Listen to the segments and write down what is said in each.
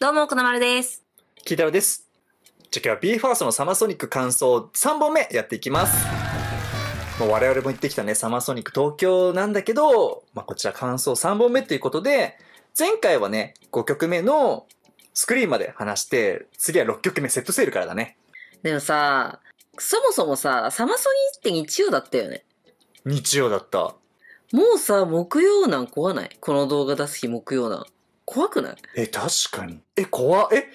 どうも、このまるです。キータロです。じゃあ今日は BE:FIRST のサマソニック感想3本目やっていきます。もう我々も行ってきたね、サマソニック東京なんだけど、まあ、こちら感想3本目ということで、前回はね、5曲目のスクリーンまで話して、次は6曲目セットセールからだね。でもさ、そもそもさ、サマソニって日曜だったよね。日曜だった。もうさ、木曜なん怖ないこの動画出す日木曜なん。怖くないえ、確かに。え、怖っえ、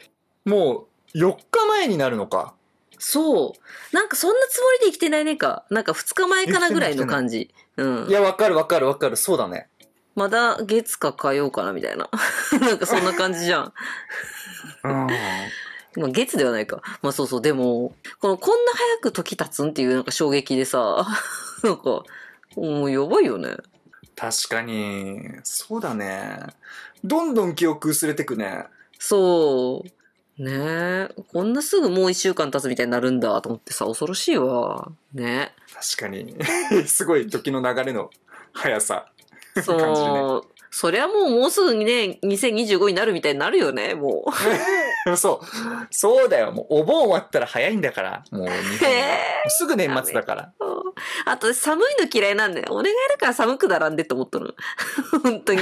もう、4日前になるのか。そう。なんかそんなつもりで生きてないねんか。なんか2日前かなぐらいの感じ。うんい。や、わかるわかるわかる。そうだね。まだ月か火曜かなみたいな。なんかそんな感じじゃん。うん。まあ月ではないか。まあそうそう。でも、このこんな早く時経つんっていうなんか衝撃でさ、なんか、もうやばいよね。確かに。そうだね。どんどん記憶薄れてくね。そう。ねえ。こんなすぐもう一週間経つみたいになるんだと思ってさ、恐ろしいわ。ね確かに。すごい時の流れの速さ。そう。ね、そりゃもうもうすぐね、2025になるみたいになるよね、もう。そう。そうだよ。もうお盆終わったら早いんだから。もうすぐ年末だから。あと寒いの嫌いなんだよ。お願いだから寒くならんでって思っとる。本当に。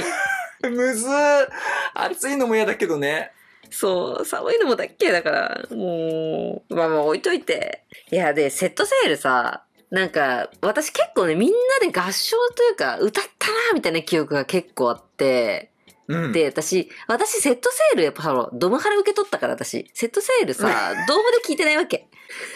むずー。暑いのも嫌だけどね。そう、寒いのもだっけだから、もう、まあまあ置いといて。いや、で、セットセールさ、なんか、私結構ね、みんなで合唱というか、歌ったなみたいな記憶が結構あって、うん、で、私、私セットセール、やっぱの、ドムハラ受け取ったから私、セットセールさ、ドームで聞いてないわけ。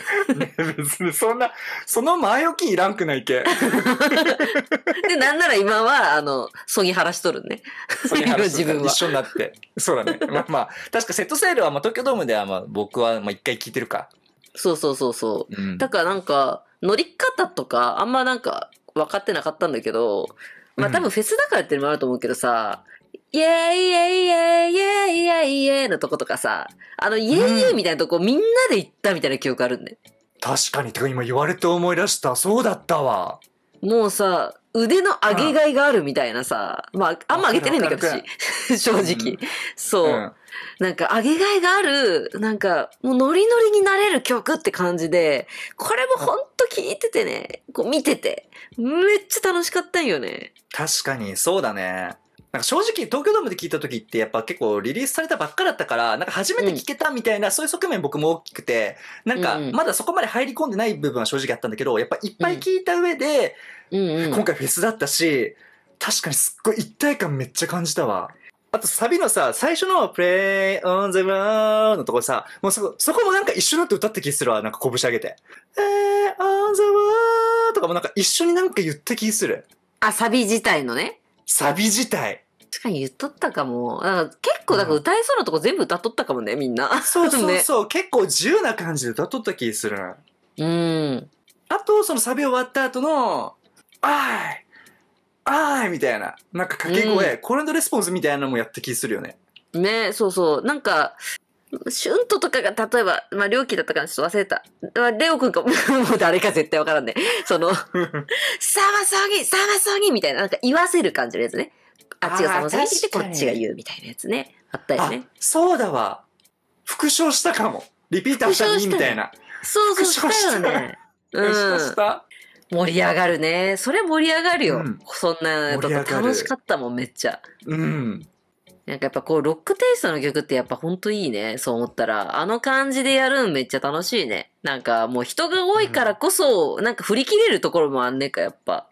別にそんな、その前置きいらんくないけ。で、なんなら今は、あの、ソニハラしとるね。ソニハラ自分は。一緒になって。そうだね。まあまあ、確かセットセールは、まあ、東京ドームでは、まあ、僕は、まあ、一回聞いてるか。そうそうそうそう。うん、だからなんか、乗り方とか、あんまなんか、分かってなかったんだけど、まあ多分フェスだからっていうのもあると思うけどさ、イェーイイェイイェイイェイイェイイェイのとことかさ、あの、イェーイェイみたいなとこ、みんなで行ったみたいな記憶あるんだよ。確かに、てか今言われて思い出した。そうだったわ。もうさ、腕の上げがいがあるみたいなさ、うん、まあ、あんま上げてないんだけど、正直。うん、そう、うん、なんか、上げがいがある、なんか、もうノリノリになれる曲って感じで、これもほんと聴いててね、こう見てて、めっちゃ楽しかったんよね。確かに、そうだね。なんか正直東京ドームで聞いた時ってやっぱ結構リリースされたばっかだったからなんか初めて聞けたみたいな、そういう側面僕も大きくてなんかまだそこまで入り込んでない部分は正直あったんだけどやっぱいっぱい聞いた上で、うん今回フェスだったし確かにすっごい一体感めっちゃ感じたわ。あとサビのさ、最初の Play on the Road のとこさ、もうそこ、そこもなんか一緒になって歌った気するわ。なんか拳上げて。え l a on the Road とかもなんか一緒になんか言った気する。あ、サビ自体のね。サビ自体。確かに言っとったかも。か結構、だから歌いそうなとこ全部歌っとったかもね、みんな。そうそうそう。ね、結構自由な感じで歌っとった気するうん。あと、そのサビ終わった後の、あいあいみたいな。なんか掛け声、うん、コレレスポンスみたいなのもやった気するよね。ねそうそう。なんか、シュントとかが、例えば、まあ、両金だったからちょっと忘れた。まあ、レオくんか、もう誰か絶対わからんね。その、サマソギサマソギみたいな、なんか言わせる感じのやつね。あっちがサマソギってこっちが言うみたいなやつね。あったよね。そうだわ。復唱したかも。リピーターしたにみたいな。そうそう、したよね。うん。盛り上がるね。それ盛り上がるよ。うん、そんなやつ楽しかったもん、めっちゃ。うん。なんかやっぱこう、ロックテイストの曲ってやっぱほんといいね。そう思ったら。あの感じでやるんめっちゃ楽しいね。なんかもう人が多いからこそ、なんか振り切れるところもあんねんか、やっぱ。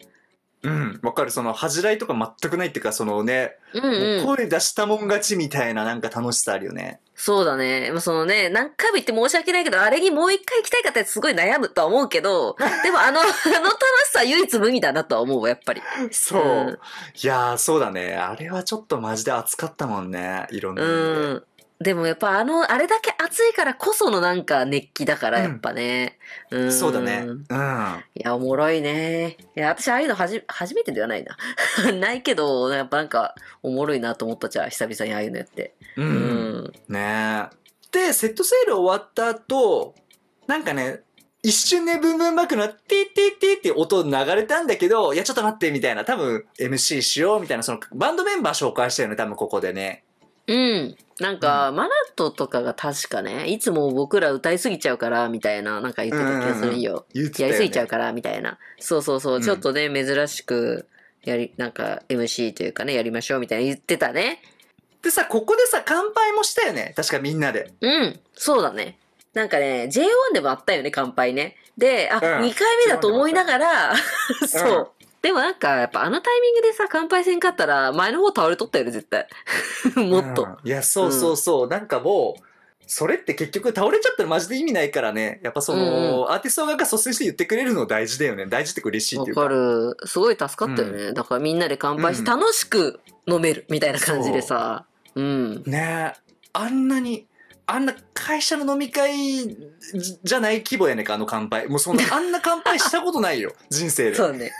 うん、わかる。その、恥じらいとか全くないっていうか、そのね、うんうん、声出したもん勝ちみたいななんか楽しさあるよね。そうだね。そのね、何回も言って申し訳ないけど、あれにもう一回行きたい方ってすごい悩むとは思うけど、でもあの、あの楽しさ唯一無二だなとは思う、わ、やっぱり。そう。うん、いやそうだね。あれはちょっとマジで熱かったもんね。いろんな意味で。うんでもやっぱあの、あれだけ暑いからこそのなんか熱気だからやっぱね。うん。うそうだね。うん。いや、おもろいね。いや、私ああいうのはじ、初めてではないな。ないけど、やっぱなんか、おもろいなと思ったじゃん。久々にああいうのやって。うん。うん、ねで、セットセール終わった後、なんかね、一瞬ね、ブンブンバックの、ティーティーティーって音流れたんだけど、いや、ちょっと待って、みたいな。多分、MC しよう、みたいな、その、バンドメンバー紹介したよね、多分ここでね。うん。なんか、うん、マナットとかが確かね、いつも僕ら歌いすぎちゃうから、みたいな、なんか言ってた気がするよ。うんうんうん、やりすぎちゃうから、みたいな。そうそうそう、うん、ちょっとね、珍しく、やり、なんか MC というかね、やりましょう、みたいな言ってたね。でさ、ここでさ、乾杯もしたよね。確かみんなで。うん、そうだね。なんかね、J1 でもあったよね、乾杯ね。で、あ、うん、2回目だと思いながら、そう。でもなんか、やっぱあのタイミングでさ、乾杯せんかったら、前の方倒れとったよね、絶対。もっと。いや、そうそうそう。うん、なんかもう、それって結局倒れちゃったらマジで意味ないからね。やっぱその、うん、アーティスト側が率先して言ってくれるの大事だよね。大事って嬉しいっていうか。わかる。すごい助かったよね。うん、だからみんなで乾杯して楽しく飲めるみたいな感じでさ。うん。ねえ。あんなに、あんな会社の飲み会じゃない規模やねんか、あの乾杯。もうそんな、あんな乾杯したことないよ、人生で。そうね。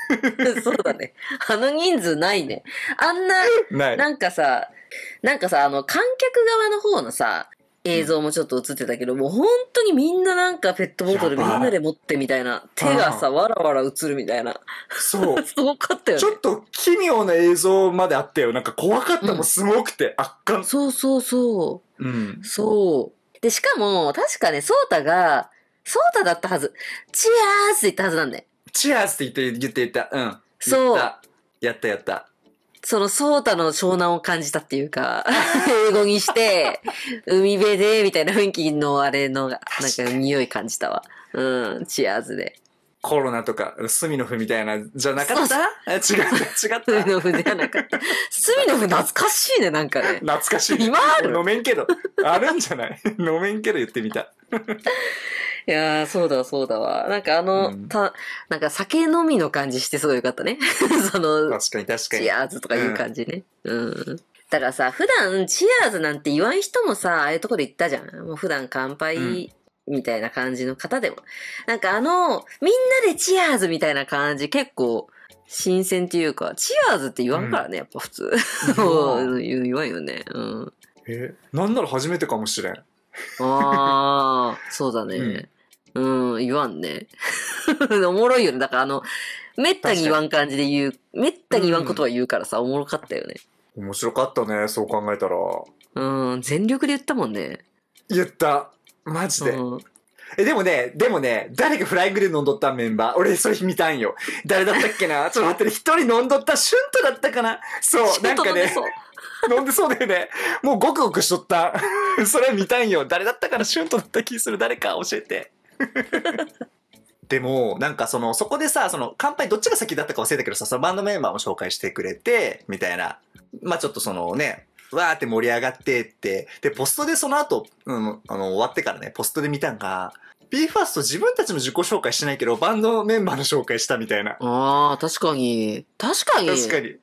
そうだね。あの人数ないね。あんな、ななんかさ、なんかさ、あの、観客側の方のさ、映像もちょっと映ってたけど、もう本当にみんななんかペットボトルみんなで持ってみたいな、手がさ、わらわら映るみたいな。そう。すごかったよね。ちょっと奇妙な映像まであったよ。なんか怖かったもん、すごくて、圧巻。そうそうそう。うん。そう。で、しかも、確かね、ソータが、ソータだったはず。チアースって言ったはずなんだよ。チアースって言って、言って言った。うん。そう。やったやった。その、ソータの湘南を感じたっていうか、英語にして、海辺で、みたいな雰囲気のあれの、なんか匂い感じたわ。うん、チアーズで。コロナとか、スミノフみたいな、じゃなかった違った、違った。スミノじゃなかった。スミノ懐かしいね、なんかね。懐かしい。今ある飲めんけど。あるんじゃない飲めんけど言ってみた。いやー、そうだ、そうだわ。なんかあの、うん、た、なんか酒飲みの感じしてすごいよかったね。その、確かに確かに。チアーズとかいう感じね。うん、うんだからさ、普段チアーズなんて言わん人もさ、ああいうとこで言ったじゃん。もう普段乾杯みたいな感じの方でも。なんかあの、みんなでチアーズみたいな感じ、結構、新鮮っていうか、チアーズって言わんからね、うん、やっぱ普通。言わん よね。うん。え、なんなら初めてかもしれん。ああ、そうだね。うん、うん、言わんね。おもろいよね。だからあの、めったに言わん感じで言う、めったに言わんことは言うからさ、うん、おもろかったよね。面白かったね、そう考えたら。うん、全力で言ったもんね。言った。マジで。え、でもね、でもね、誰がフライングで飲んどったメンバー。俺、それ見たんよ。誰だったっけな ちょっと待ってね、一人飲んどった、シュントだったかなそう、なんかね。飲んでそうだよね。もうごくごくしとった。それ見たんよ。誰だったからシュントだった気する。誰か教えて。でも、なんかその、そこでさ、その、乾杯どっちが先だったか忘れたけどさ、そのバンドメンバーも紹介してくれて、みたいな。まあちょっとそのね、わーって盛り上がってって、で、ポストでその後、うん、あの、終わってからね、ポストで見たんが、BE:FIRST 自分たちの自己紹介してないけど、バンドメンバーの紹介したみたいな。ああ、確かに。確かに。確かに。うん。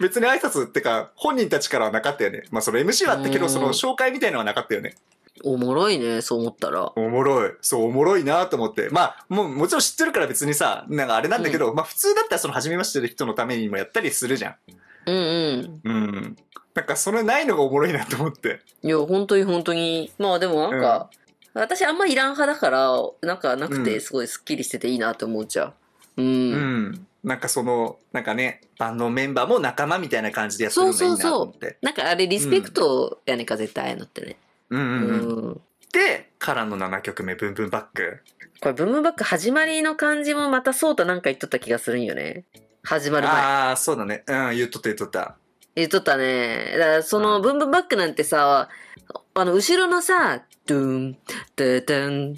別に挨拶ってか、本人たちからはなかったよね。まあ、その MC はあったけど、その紹介みたいのはなかったよね。おもろいね、そう思ったら。おもろい。そう、おもろいなと思って。まあ、もう、もちろん知ってるから別にさ、なんかあれなんだけど、うん、まあ普通だったらその、初めましての人のためにもやったりするじゃん。うんうん。うん。なんかそれないのがおもろいなと思って。いや、本当に本当に。まあでもなんか、うん、私あんまいらん派だから、なんかなくてすごいスッキリしてていいなって思っちゃう。うん。うん。なんかその、なんかね、バンドメンバーも仲間みたいな感じでやってるのがいいなと思って。そうそうそう。なんかあれリスペクトやねんか、うん、絶対いのってね。うんうん、うん、うん。で、からの7曲目、ブンブンバック。これ、ブンブンバック始まりの感じもまたそうとなんか言っとった気がするんよね。始まる前。ああ、そうだね。うん、言っとった言っとった。言っとったね。だからその、ブンブンバックなんてさ、あの、後ろのさ、ドゥーン、ドゥドゥン、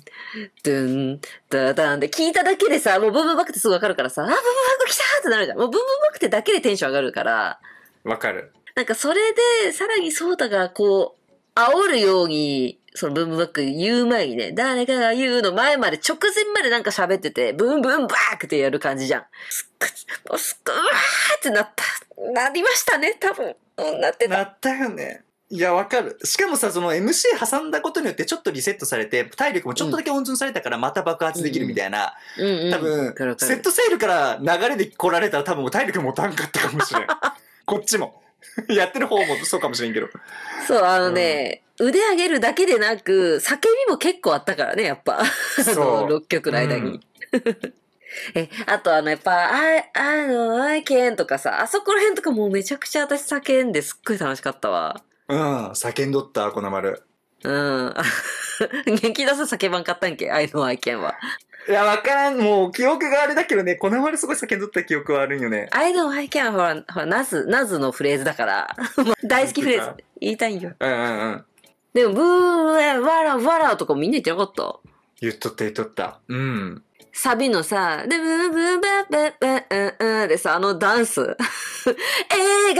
ドゥン、ダダンって聞いただけでさ、もうブンブンバックってすぐわかるからさ、あ、ブンブンバック来たってなるじゃん。もうブンブンバックってだけでテンション上がるから。わかる。なんかそれで、さらにソータがこう、煽るように、そのブームバック言う前にね、誰かが言うの前まで直前までなんか喋ってて、ブンブンバーってやる感じじゃん。すっごもうすっごうわーってなった。なりましたね、多分。うん、なってた。なったよね。いや、わかる。しかもさ、その MC 挟んだことによってちょっとリセットされて、体力もちょっとだけ温存されたからまた爆発できるみたいな。うん多分、セットセールから流れで来られたら多分体力持たんかったかもしれん。こっちも。やってる方もそうかもしれんけど。そう、あのね、うん腕上げるだけでなく、叫びも結構あったからね、やっぱ。そう。6 曲の間に。うん、え、あとあの、やっぱ、あ、あの、あけんとかさ、あそこら辺とかもうめちゃくちゃ私叫んですっごい楽しかったわ。うん、叫んどった、この丸。うん。元 気さん叫ばんかったんけ愛の愛犬は。いや、わからん。もう、記憶があれだけどね、この丸すごい叫んどった記憶はあるんよね。愛の愛犬はほら、ほら、ナズ、ナズのフレーズだから。大好きフレーズ。言いたいんよ。うんうんうん。でも、ブー、わら、わらとかみんな言ってなかった言っとった言っとった。うん。サビのさ、で、ブーブーブーブーブーブーブーでさ、あのダンス。描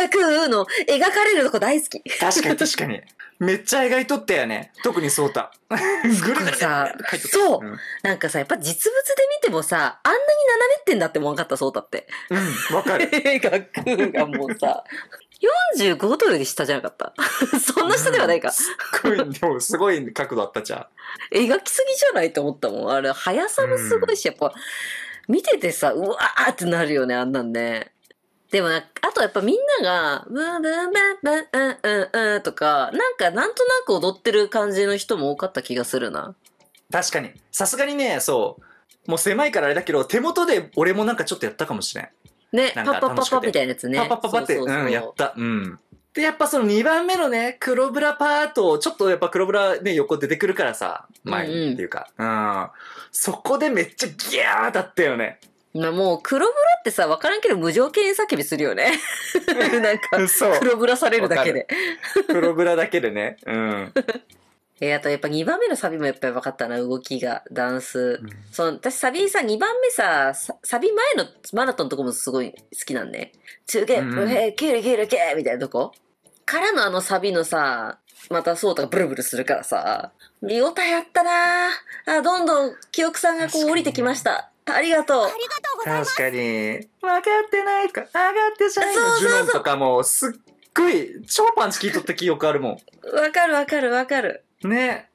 くの、描かれるとこ大好き。確かに確かに。めっちゃ描いとったよね。特にそうた。ぐるぐるさいそうなんかさ、やっぱ実物で見てもさ、あんなに斜めってんだっても分かった、そうタって。うん、わ、かる。描くがもうさ、45度より下じゃなかった そんな下ではないかすごい、でもすごい角度あったじゃん。描きすぎじゃないと思ったもん。あれ、速さもすごいし、やっぱ、見ててさ、うわーってなるよね、あんなんね。でもあとやっぱみんなが、ブンブンブンブン、うんうんうんとか、なんかなんとなく踊ってる感じの人も多かった気がするな。確かに。さすがにね、そう。もう狭いからあれだけど、手元で俺もなんかちょっとやったかもしれん。ね、パッパッパッパみたいなやつね。パッパッパッパって、うん、やった。うん。で、やっぱその2番目のね、黒ブラパート、ちょっとやっぱ黒ブラね、横出てくるからさ、前にっていうか、うん、うんうん、そこでめっちゃギャーだったよね。まあもう、黒ブラってさ、わからんけど無条件叫びするよね。なんか、黒ブラされるだけで。黒ブラだけでね。うん。えー、あとやっぱ2番目のサビもやっぱり分かったな、動きが、ダンス。うん、その、私サビさ、2番目さ、サビ前のマラトのとこもすごい好きなんね。中継、ブヘ、キルキルキみたいなとこからのあのサビのさ、またソータがブルブルするからさ、見応えあったなあ、どんどん記憶さんがこう降りてきました。ありがとう。ありがとうございます。確かに。分かってないとか、上がってしゃいのジュノンとかも、すっごい、超パンチ聞いとった記憶あるもん。分かる分かる分かる。ね。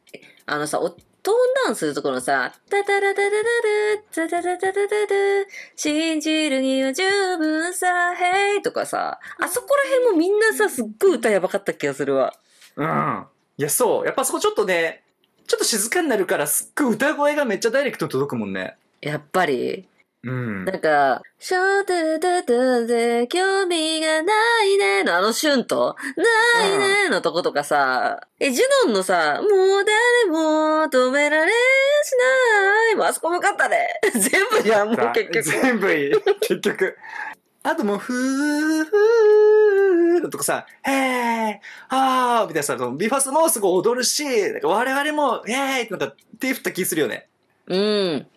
あのさ、おトーンダウンするところのさ、タタラタタタル、タタタタタタル、信じるには十分さ、へいとかさ、あそこら辺もみんなさ、すっごい歌やばかった気がするわ。うん。いや、そう。やっぱそこちょっとね、ちょっと静かになるから、すっごい歌声がめっちゃダイレクトに届くもんね。やっぱり。うん、なんか、ショートゥトゥトゥで興味がないねのあのシュンと、ないねのとことかさ、え、ジュノンのさ、もう誰も止められしない、もうあそこもかったね。全部じゃん、もう結局。全部いい。結局。あともう、ふー、ふー、とかさ、へー、あー、みたいなさ、ビファスもすごい踊るし、我々も、へーってなんか手振った気するよね。うん。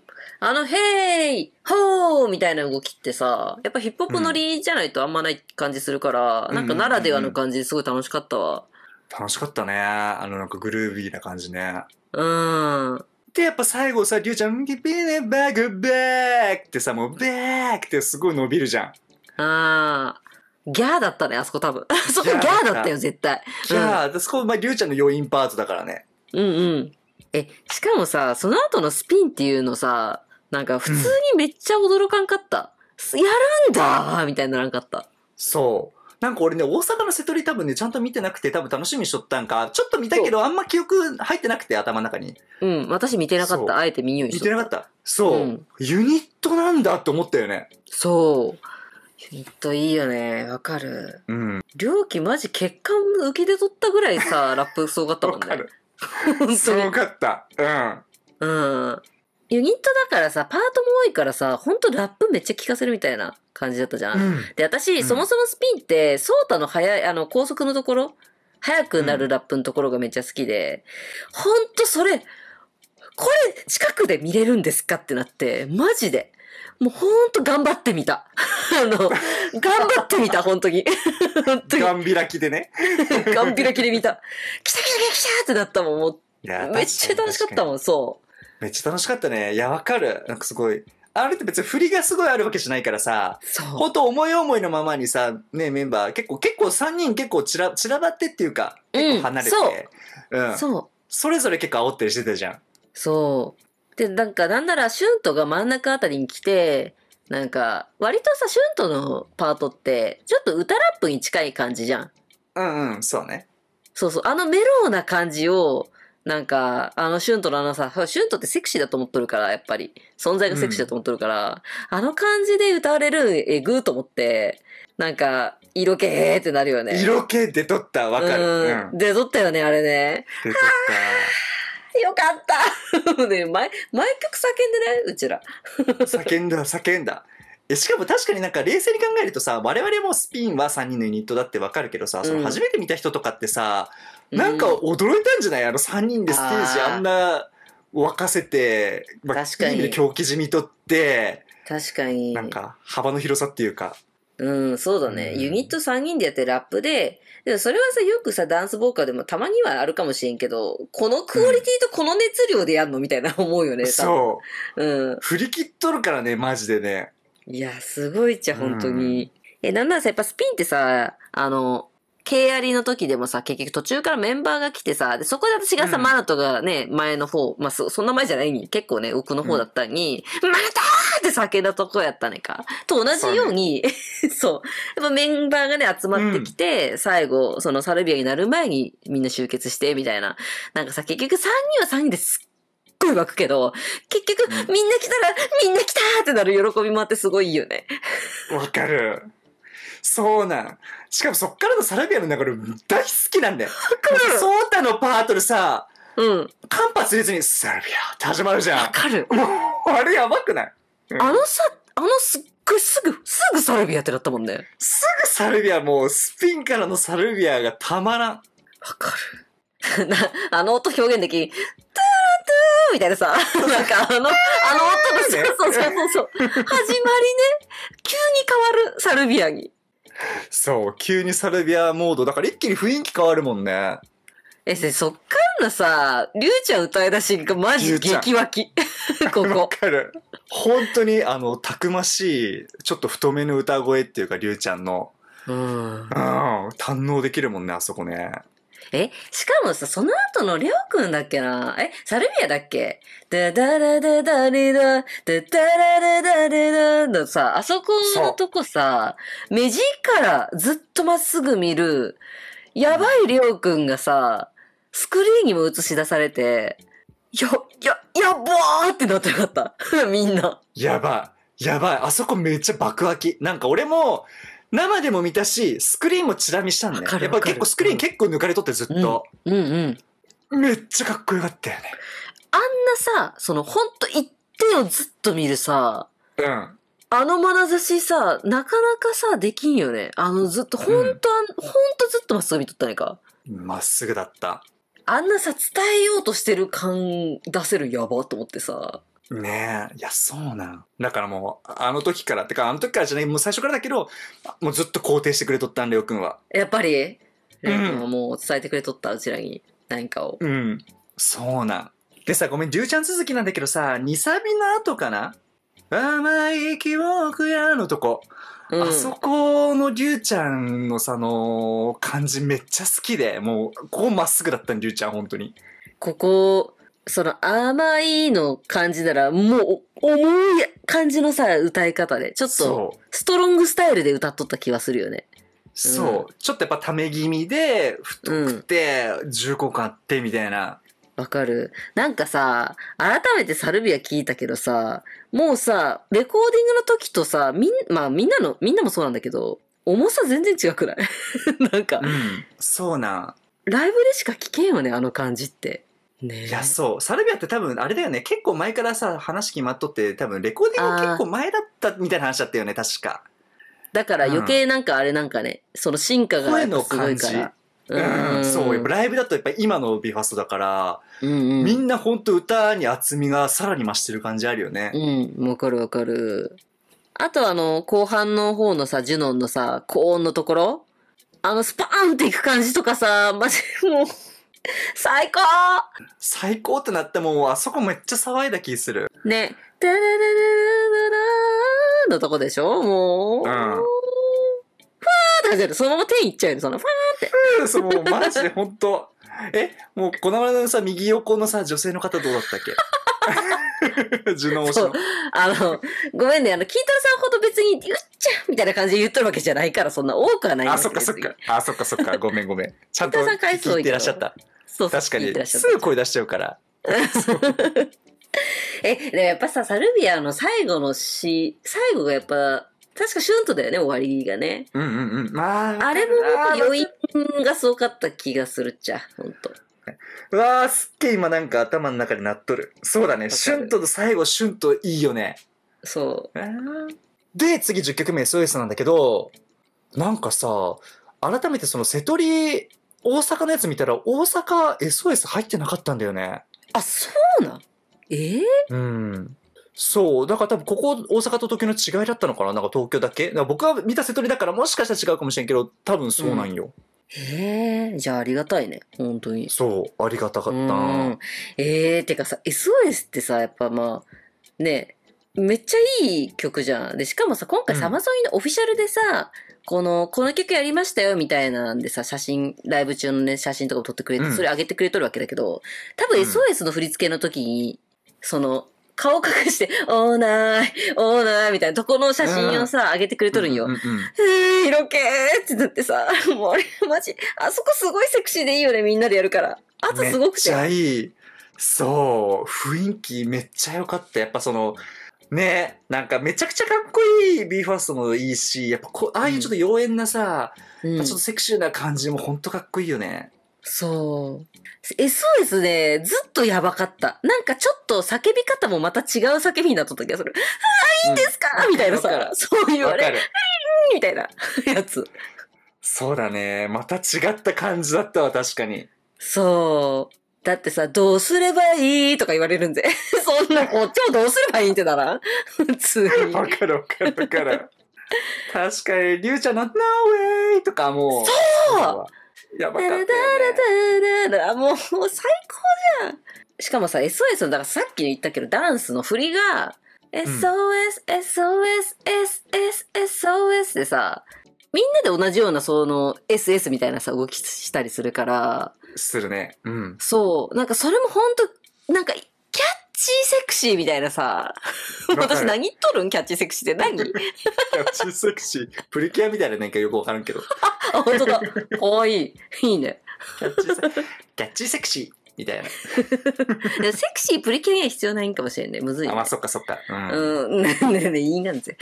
あの、ヘイホーみたいな動きってさ、やっぱヒップホップ乗りじゃないとあんまない感じするから、うん、なんかならではの感じすごい楽しかったわ。楽しかったね。あの、なんかグルービーな感じね。うん。で、やっぱ最後さ、りゅうちゃん、ビネバグ、バーってさ、もう、バークってすごい伸びるじゃん。ああ。ギャーだったね、あそこ多分。そこギャーだったよ、絶対。ギャー、うん、そこ、まあ、りゅうちゃんの要因パートだからね。うんうん。え、しかもさ、その後のスピンっていうのさ、なんか普通にめっちゃ驚かんかった。うん、やるんだみたいにならんかった。そう。なんか俺ね、大阪の瀬戸り多分ね、ちゃんと見てなくて、多分楽しみにしとったんか、ちょっと見たけど、あんま記憶入ってなくて、頭の中に。うん、私見てなかった。あえて見ようにし見てなかった。そう、うん、ユニットなんだって思ったよね。そう。ユニットいいよね。わかる。うん。両機マジ血管受けで取ったぐらいさ、ラップすごかったもんね。わかる。すごかった。うん。うん。ユニットだからさ、パートも多いからさ、ほんとラップめっちゃ聞かせるみたいな感じだったじゃん。うん、で、私、そもそもスピンって、ソータの速い、あの、高速のところ、速くなるラップのところがめっちゃ好きで、うほんとそれ、これ近くで見れるんですかってなって、マジで。もうほんと頑張ってみた。あの、頑張ってみた、本当に。本当に。ガン開きでね。ガン開きで見た。来た来た来た来たってなったもん、もう。めっちゃ楽しかったもん、そう。めっちゃ楽しかったね。いや、わかる。なんかすごい。あれって別に振りがすごいあるわけじゃないからさ、ほんと思い思いのままにさ、ね、メンバー、結構、結構3人結構散ら散らばってっていうか、結構離れて、うん、そう。うん、そうそれぞれ結構煽ったりしてたじゃん。そう。で、なんか、なんなら、シュントが真ん中あたりに来て、なんか、割とさ、シュントのパートって、ちょっと歌ラップに近い感じじゃん。うんうん、そうね。そうそう、あのメローな感じを、なんか、あの、シュントのあのさ、シュントってセクシーだと思っとるから、やっぱり。存在がセクシーだと思っとるから、うん、あの感じで歌われるえぐーと思って、なんか、色気ーってなるよね。色気出とった、わかる。うん、出とったよね、あれね。出とった。よかった ね毎毎曲叫んでないうちら叫んだ叫んだえしかも確かになんか冷静に考えるとさ我々もスピンは3人のユニットだってわかるけどさ、その初めて見た人とかってさ、なんか驚いたんじゃないあの3人でステージあんな沸かせて、まあ、確かに狂気じみとって確かになんか幅の広さっていうかうん、そうだね。ユニット3人でやってラップで、でもそれはさ、よくさ、ダンスボーカルでもたまにはあるかもしれんけど、このクオリティとこの熱量でやんのみたいな思うよね、多う。うん。振り切っとるからね、マジでね。いや、すごいっちゃ、本当に。え、なんならさ、やっぱスピンってさ、あの、K ありの時でもさ、結局途中からメンバーが来てさ、でそこで私がさ、うんマナトがね、前の方、まあそ、そんな前じゃないに、結構ね、奥の方だったに、マナトー全て酒のとこやったねか。と同じように、そう、ね メンバーがね、集まってきて、うん、最後、そのサルビアになる前にみんな集結して、みたいな。なんかさ、結局3人は3人ですっごい湧くけど、結局、みんな来たら、みんな来たってなる喜びもあってすごいよね。わかる。そうなん。しかもそっからのサルビアの流れ大好きなんだよ。ソータのパートでさ、うん。間髪入れずに、サルビアって始まるじゃん。わかる。もう、あれやばくないあのさ、あのすっごいすぐ、すぐサルビアってなったもんね。すぐサルビア、もうスピンからのサルビアがたまらん。わかる。な、あの音表現できトゥールトゥーみたいなさ、なんかあの、あの音の、そうそうそうそう、始まりね、急に変わる、サルビアに。そう、急にサルビアモード。だから一気に雰囲気変わるもんね。え、そっからのさ、りゅうちゃん歌い出しがマジ激き。ここ。わかる。本当に、あの、たくましい、ちょっと太めの歌声っていうか、りゅうちゃんの。うん。うん。堪能できるもんね、あそこね。え、しかもさ、その後のりょうくんだっけなえ、サルビアだっけダダダダダリダ、ダダダダリダのさ、あそこのとこさ、目力ずっとまっすぐ見る、やばいりょうくんがさ、スクリーンにも映し出されて、や、や、やばーってなってなかった。みんな。やばい。やばい。あそこめっちゃ爆開き。なんか俺も、生でも見たし、スクリーンもチラ見したんだよ。やっぱ結構スクリーン結構抜かれとってずっと。うん、うん、うん、めっちゃかっこよかったよね。あんなさ、そのほんと一点をずっと見るさ、うん。あの眼差しさ、なかなかさ、できんよね。あのずっと、ほんと、うん、ほんとずっとまっすぐ見とったねか。まっすぐだった。あんなさ、伝えようとしてる感出せるやばと思ってさ。ねえ。いや、そうなん。だからもう、あの時から、ってかあの時からじゃない、もう最初からだけど、もうずっと肯定してくれとったん、レオくんは。やっぱり、うオ君はもう伝えてくれとった、うちらに。何かを。うん。そうなん。でさ、ごめん、竜ちゃん続きなんだけどさ、2サビの後かな甘い記憶やのとこ。あそこのりゅうちゃんのその感じめっちゃ好きで、もう、ここまっすぐだったん、りゅうちゃん、本当に。ここ、その甘いの感じなら、もう、重い感じのさ、歌い方で、ちょっと、ストロングスタイルで歌っとった気はするよね。そう。うん、ちょっとやっぱため気味で、太くて、重厚感あって、みたいな。わかる。なんかさ、改めてサルビア聞いたけどさ、もうさ、レコーディングの時とさ、みん、まあみんなの、みんなもそうなんだけど、重さ全然違くない なんか、うん、そうな。ライブでしか聞けんよね、あの感じって。ね、いやそうサルビアって多分あれだよね結構前からさ話決まっとって多分レコーディング結構前だったみたいな話だったよね確かだから余計なんかあれなんかね、うん、その進化がすごいからそう、やっぱライブだとやっぱ今のビファストだから、うんうん、みんなほんと歌に厚みがさらに増してる感じあるよね。うん、わかるわかる。あとあの、後半の方のさ、ジュノンのさ、高音のところあの、スパーンっていく感じとかさ、マジもう、最高最高ってなってもあそこめっちゃ騒いだ気する。ね。ダダダダダダのとこでしょもう。うんゃうそのまま手いっちゃうよ、その、ファーンって。そう、マジで本当え、もう、この間のさ、右横のさ、女性の方どうだったっけジュノ推しの。あの、ごめんね、あの、キートルさんほど別に、うっちゃみたいな感じで言っとるわけじゃないから、そんな多くはないあ、そっかそっか。あ、そっかそっか。ごめんごめん。ちゃんと聞いてらっしゃった。そうそう確かに、すぐ声出しちゃうから。え、でもやっぱさ、サルビアの最後のし最後がやっぱ、確かシュントだよね、終わりがね。うんうんうん。まあ。あれも余韻がすごかった気がするっちゃ、ほんと。うわあ、すっげえ今なんか頭の中でなっとる。そうだね、シュントと最後、シュントいいよね。そう。で、次10曲目 SOS なんだけど、なんかさ、改めてその瀬戸り大阪のやつ見たら、大阪 SOS 入ってなかったんだよね。あ、そうなんえー、うん。そう。だから多分ここ大阪と東京の違いだったのかななんか東京だけだ僕は見た瀬戸りだからもしかしたら違うかもしれんけど、多分そうなんよ。へえ、じゃあありがたいね。本当に。そう、ありがたかったうええー、てかさ、SOS ってさ、やっぱまあ、ね、めっちゃいい曲じゃん。で、しかもさ、今回サマソニのオフィシャルでさ、この、この曲やりましたよみたいなんでさ、写真、ライブ中のね、写真とかも撮ってくれて、それ上げてくれとるわけだけど、多分 SOS の振り付けの時に、その、顔隠して、オーナー、オーナーみたいなとこの写真をさ、上げてくれとるんよ。うんうんうん、え色気ってなってさ、もうあマジ、あそこすごいセクシーでいいよね、みんなでやるから。あとすごくて。めっちゃいい。そう、雰囲気めっちゃ良かった。やっぱその、ねなんかめちゃくちゃかっこいい BE:FIRST もいいし、やっぱこああいうちょっと妖艶なさ、うん、ちょっとセクシーな感じもほんとかっこいいよね。そう。SOS ね、ずっとやばかった。なんかちょっと叫び方もまた違う叫びになっとった気がする。あいいんですか、うん、みたいなさ、そう言わいうあみたいなやつ。そうだね。また違った感じだったわ、確かに。そう。だってさ、どうすればいいとか言われるんで。そんな、こっちもどうすればいいってなら普通に。わかるわかるわかる。確かに、りゅうちゃんの、なウェイとかもう。そうやばかったよ、ね。あ、もう、もう最高じゃん。しかもさ、SOS の、だからさっき言ったけど、ダンスの振りが、SOS、SOS、SS、SOS でさ、みんなで同じような、その、SS みたいなさ、動きしたりするから。するね。うん。そう。なんかそれもほんと、なんか、キャッチーセクシーみたいなさ、私何言っとるんキャッチーセクシーって何キャッチーセクシー、プリキュアみたいななんかよくわからんけど。あ、本当だ。かわいい。いいね。キャッチーキャッチーセクシー。みたいな。セクシープリキュアには必要ないんかもしれない。むずい、ね、あ、まあ、そっかそっか。うん。うん。ねねいなんぜ。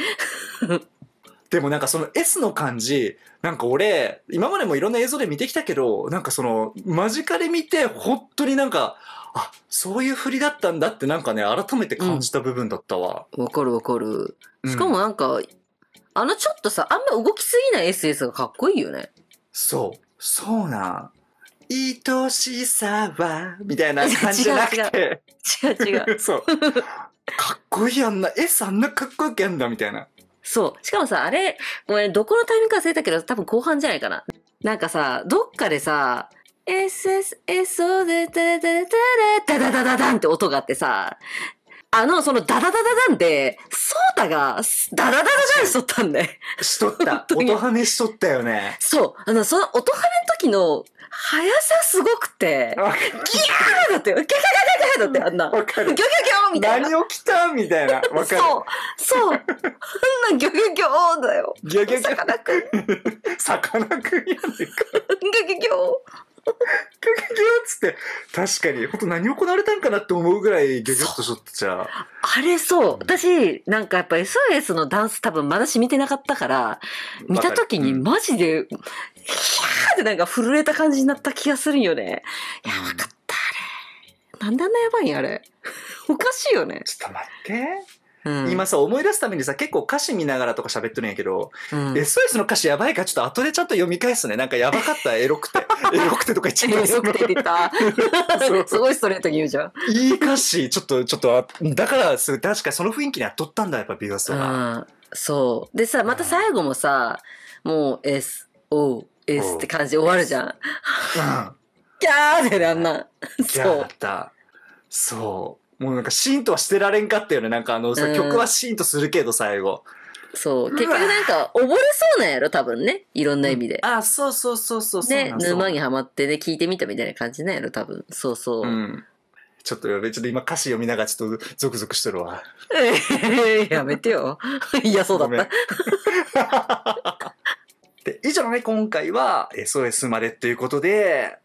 でもなんかその S の感じ、なんか俺、今までもいろんな映像で見てきたけど、なんかその、間近で見て、本当になんか、あ、そういう振りだったんだってなんかね、改めて感じた部分だったわ。わ、かるわかる。しかもなんか、うん、あのちょっとさ、あんま動きすぎない SS がかっこいいよね。そう。そうなん。愛しさは、みたいな感じじゃなくて。違う違う。違う違う。そう。かっこいいあんな、S あんなかっこよくやんだ、みたいな。そう。しかもさ、あれ、ごめん、どこのタイミングか忘れたけど、多分後半じゃないかな。なんかさ、どっかでさ、SSSO で、ダダダダダダダダダンって音があってさ、あの、そのダダダダダンで、ソータがダダダダダンしとったんで。しとった。音ハメしとったよね。そう。あの、その音ハメの時の速さすごくて、ギャーだって、ギャギャギャギャだってあんな。わかる。ギョギョギョみたいな。何起きたみたいな。わかる。そう。そう。あんなギョギョギョだよ。ギョギョギョ。魚くん。魚くんやねんか。ギョギョギョ。ギョギョっつって、確かに、本当何行われたんかなって思うぐらい、ギョギョッとしょっちゃあ。あれそう。私、なんかやっぱ SOS のダンス多分まだし見てなかったから、見た時にマジで、ヒゃーってなんか震えた感じになった気がするんよね。やばかった、あれ。なんであんなやばいんあれ。おかしいよね。ちょっと待って。うん、今さ、思い出すためにさ、結構歌詞見ながらとか喋ってるんやけど、うん、SOS の歌詞やばいからちょっと後でちゃんと読み返すね。なんかやばかった、エロくて。エロくてとか言っちゃった。エロくてって言った。すごいストレートに言うじゃん。いい歌詞、ちょっと、ちょっと、だから、確かその雰囲気にっとったんだ、やっぱビューアスとうん。そう。でさ、また最後もさ、もう S、O、S って感じで終わるじゃん。うん、キャーってあんなそう。そう。もうなんかシーンとはしてられんかったよね。なんかあのさ、うん曲はシーンとするけど最後。そう。結局なんか、溺れそうなんやろ、多分ね。いろんな意味で。あ、そうそうそうそうそうね、沼にはまってね、聞いてみたみたいな感じなんやろ、多分。そうそう。うん。ちょっとやべ、ちょっと今歌詞読みながらちょっとゾクゾクしてるわ。やめてよ。いや、そうだった。で以上ね、今回は SOS までということで、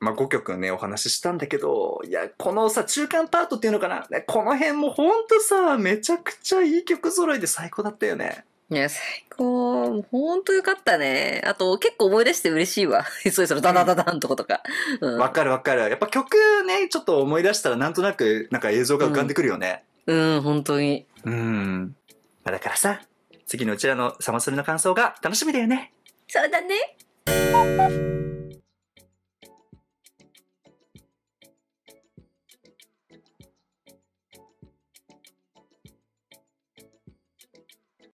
まあ、5曲ね、お話ししたんだけど、いや、このさ、中間パートっていうのかな、ね、この辺もほんとさ、めちゃくちゃいい曲揃いで最高だったよね。いや、最高。ほんとよかったね。あと、結構思い出して嬉しいわ。そろそれ、ダダダダンとことか。わ、うん、かるわかる。やっぱ曲ね、ちょっと思い出したらなんとなく、なんか映像が浮かんでくるよね。うん、うん、本当に。うん。だからさ、次のうちらのサマソリの感想が楽しみだよね。そうだね。